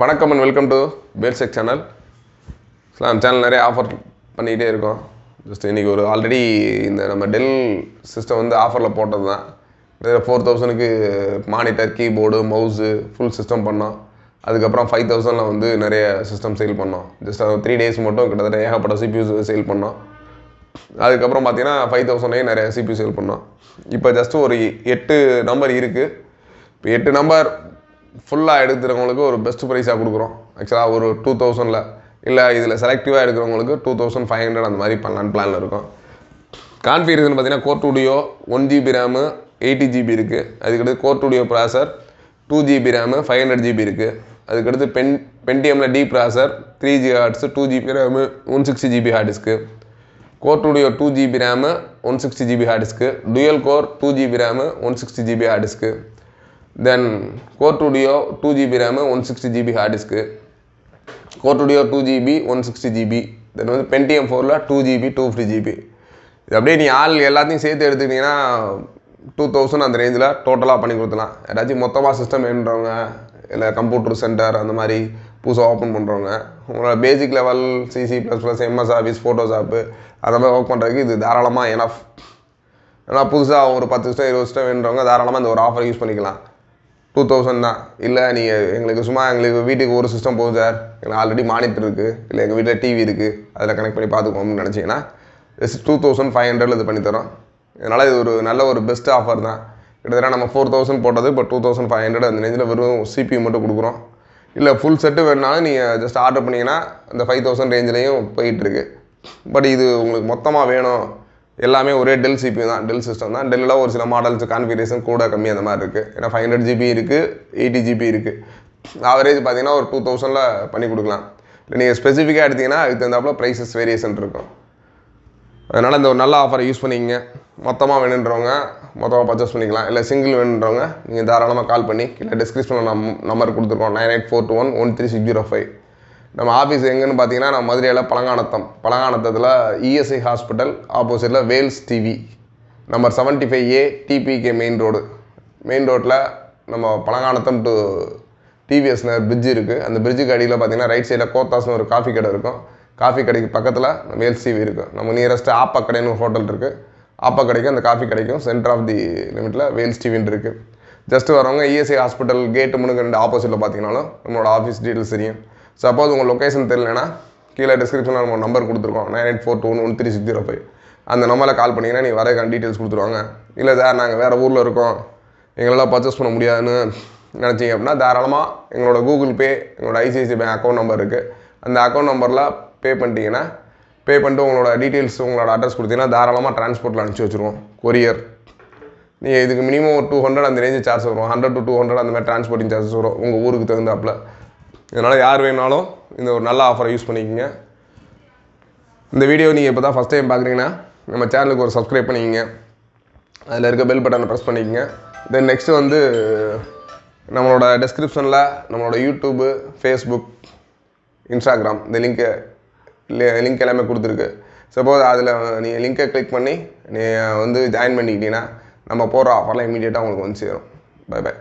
வணக்கம் and welcome to பேல்செக் channel so நம்ம சேனல் நிறைய ஆஃபர் பண்ணிக்கிட்டே இருக்கோம் ஜஸ்ட் இன்றைக்கி ஒரு ஆல்ரெடி இந்த நம்ம டெல் சிஸ்டம் வந்து ஆஃபரில் போட்டது தான் ஃபோர் தௌசண்ட்க்கு monitor keyboard mouse full system பண்ணோம் அதுக்கப்புறம் ஃபைவ் தௌசண்டில் வந்து நிறைய சிஸ்டம் சேல் பண்ணோம் ஜஸ்ட் த்ரீ டேஸ் மட்டும் கிட்டத்தட்ட ஏகப்பட்ட சிபியூஸ் சேல் பண்ணோம் அதுக்கப்புறம் பார்த்தீங்கன்னா ஃபைவ் தௌசண்ட்லேயும் நிறைய சிபியூ சேல் பண்ணோம் இப்போ ஜஸ்ட் ஒரு எட்டு நம்பர் இருக்குது இப்போ எட்டு நம்பர் ஃபுல்லாக எடுக்கிறவங்களுக்கு ஒரு பெஸ்ட் ப்ரைஸாக கொடுக்குறோம் ஆக்சுவலாக ஒரு டூ தௌசண்டில் இல்லை இதில் செலக்டிவாக எடுக்கிறவங்களுக்கு டூ தௌசண்ட் ஃபைவ் ஹண்ட்ரட் அந்த மாதிரி பண்ணலான் பிளான் இருக்கும் கான்ஃபிகரேஷன் பார்த்தீங்கன்னா core two duo one GB RAM eighty GB இருக்குது அதுக்கடுத்து core two duo processor two GB RAM five hundred GB இருக்குது அதுக்கடுத்து பென் பென்டிஎம்மில் D processor three G hertz two GB RAM one sixty GB hard disk core two duo two GB RAM one sixty GB hard disk dual core two GB RAM one sixty GB hard disk then core two duo two GB RAM one sixty GB hard disk core two duo two GB one sixty GB then வந்து Pentium ஃபோரில் two GB two fifty GB இது அப்படியே நீ ஆள் எல்லாத்தையும் சேர்த்து எடுத்துக்கிட்டிங்கன்னா two thousand அந்த ரேஞ்சில் டோட்டலாக பண்ணி கொடுத்துலாம் ஏதாச்சும் மொத்தமாக சிஸ்டம் வேணுன்றவங்க இல்லை கம்ப்யூட்டர் சென்டர் அந்த மாதிரி புதுசாக ஓப்பன் பண்ணுறவங்க உங்களோட basic level CC plus plus MS office Photoshop அந்த மாதிரி ஒர்க் பண்ணுறதுக்கு இது தாராளமாக ஏன்னா ஏன்னா புதுசாக ஒரு பத்து சிஸ்டம் இருபது வருஷம் வேணுறவங்க தாராளமாக இந்த ஒரு ஆஃபர் யூஸ் பண்ணிக்கலாம் டூ தௌசண்ட் தான் இல்லை நீங்கள் எங்களுக்கு சும்மா எங்களுக்கு வீட்டுக்கு ஒரு சிஸ்டம் போதும் சார் எங்களுக்கு ஆல்ரெடி மானிட்டர் இருக்குது இல்லை எங்கள் வீட்டில் டிவி இருக்குது அதில் கனெக்ட் பண்ணி பார்த்துக்கோம்னு நினச்சிங்கன்னா டூ தௌசண்ட் ஃபைவ் ஹண்ட்ரட் இது பண்ணித்தரோம் இதனால் இது ஒரு நல்ல ஒரு பெஸ்ட் ஆஃபர் தான் கிட்டத்தட்ட நம்ம ஃபோர் தௌசண்ட் போட்டது இப்போ டூ தௌசண்ட் ஃபைவ் ஹண்ட்ரட் அந்த ரேஞ்சில் வெறும் சிபி மட்டும் கொடுக்குறோம் இல்லை ஃபுல் செட்டு வேணுனாலும் நீங்கள் ஜஸ்ட் ஆர்டர் பண்ணிங்கன்னா அந்த ஃபைவ் தௌசண்ட் ரேஞ்சிலையும் போயிட்டுருக்கு பட் இது உங்களுக்கு மொத்தமாக வேணும் எல்லாமே ஒரே டெல் சிபியூ தான் டெல் சிஸ்டம் தான் டெல்லில் ஒரு சில மாடல்ஸ் கான்ஃபிகரேஷன் கூட கம்மி அந்த மாதிரி இருக்குது ஏன்னா ஃபைவ் ஹண்ட்ரட் ஜிபி இருக்குது எயிட்டி ஜிபி இருக்குது ஆவரேஜ் பார்த்தீங்கன்னா ஒரு டூ தௌசண்டில் பண்ணி கொடுக்கலாம் இல்லை நீங்கள் ஸ்பெசிஃபிக்காக எடுத்தீங்கன்னா அதுக்கு தகுந்தாப்பில் ப்ரைஸஸ் வேரியேஷன் இருக்கும் அதனால் இந்த ஒரு நல்ல ஆஃபரை யூஸ் பண்ணிக்கங்க மொத்தமாக வேணுன்றவங்க மொத்தமாக பர்ச்சேஸ் பண்ணிக்கலாம் இல்லை சிங்கிள் வேணுன்றவங்க நீங்கள் தாராளமாக கால் பண்ணி இல்லை டிஸ்கிரிப்ஷனில் நம் நம்பர் கொடுத்துருக்கோம் nine eight four two one one three six zero five நம்ம ஆஃபீஸ் எங்கேன்னு பார்த்தீங்கன்னா நம்ம மதுரையில் பழங்கானத்தம் பழங்கானத்தத்தில் இஎஸ்ஐ ஹாஸ்பிட்டல் ஆப்போசிட்டில் Vels TV number seventy five A TPK main road main ரோட்டில் நம்ம Palanganatham to TVS Nagar bridge இருக்குது அந்த பிரிட்ஜுக்கு அடியில் பார்த்தீங்கன்னா ரைட் சைடில் கோத்தாஸ்னு ஒரு காஃபி கடை இருக்கும் காஃபி கடைக்கு பக்கத்தில் நம்ம டிவி இருக்கும் நம்ம நியரஸ்ட்டு ஆப்பா கடைன்னு ஒரு ஹோட்டல் இருக்குது ஆப்பா கடைக்கும் அந்த காஃபி கடைக்கும் சென்டர் ஆஃப் தி லிமிட்டில் வேல்ஸ் டிவின்னு இருக்குது ஜஸ்ட்டு வரவங்க இஎஸ்ஐ ஹாஸ்பிட்டல் கேட்டு முன்னுக்கு ரெண்டு ஆப்போசிட்டில் பார்த்தீங்கன்னாலும் நம்மளோட ஆஃபீஸ் டீட்டெயில்ஸ் தெரியும் சப்போஸ் உங்கள் லொக்கேஷன் தெரியலனா கீழே டிஸ்கிரிப்ஷனில் நம்ம நம்பர் கொடுத்துருக்கோம் nine eight four two one one three six zero five அந்த நம்பரில் கால் பண்ணிங்கன்னா நீங்கள் வரக்கான டீட்டெயில்ஸ் கொடுத்துருவாங்க இல்லை சார் நாங்கள் வேறு ஊரில் இருக்கோம் எங்களால் பர்ச்சேஸ் பண்ண முடியாதுன்னு நினச்சிங்க அப்படின்னா தாராளமாக எங்களோட கூகுள் பே எங்களோட ஐசிஐசி பேங்க் அக்கௌண்ட் நம்பர் இருக்குது அந்த அக்கௌண்ட் நம்பரில் பே பண்ணிட்டீங்கன்னா பே பண்ணிட்டு உங்களோட டீட்டெயில்ஸ் உங்களோட அட்ரஸ் கொடுத்தீங்கன்னா தாராளமாக டிரான்ஸ்போர்ட்டில் அனுப்பிச்சி வச்சுருவோம் கொரியர் நீங்கள் இதுக்கு மினிமம் ஒரு டூ ஹண்ட்ரட் அந்த ரேஞ்சு சார்ஜ் வரும் ஹண்ட்ரட் டு டூ ஹண்ட்ரட் அந்த மாதிரி டிரான்ஸ்போர்ட்டிங் சார்ஜஸ் வரும் உங்கள் ஊருக்கு தகுந்தாப்பில் இதனால் யார் வேணாலும் இந்த ஒரு நல்ல ஆஃபரை யூஸ் பண்ணிக்கோங்க இந்த வீடியோ நீங்கள் இப்போ தான் ஃபஸ்ட் டைம் பார்க்குறீங்கன்னா நம்ம சேனலுக்கு ஒரு சப்ஸ்கிரைப் பண்ணிக்கோங்க அதில் இருக்க பெல் பட்டனை ப்ரெஸ் பண்ணிக்கோங்க தென் நெக்ஸ்ட்டு வந்து நம்மளோட டெஸ்கிரிப்ஷனில் நம்மளோட யூடியூப்பு ஃபேஸ்புக் இன்ஸ்டாகிராம் இந்த லிங்க்கு லிங்க் எல்லாமே கொடுத்துருக்கு சப்போஸ் அதில் நீங்கள் லிங்க்கை கிளிக் பண்ணி நீ வந்து ஜாயின் பண்ணிக்கிட்டீங்கன்னா நம்ம போகிற ஆஃபர்லாம் இமீடியட்டாக உங்களுக்கு வந்து சேரும் பை பை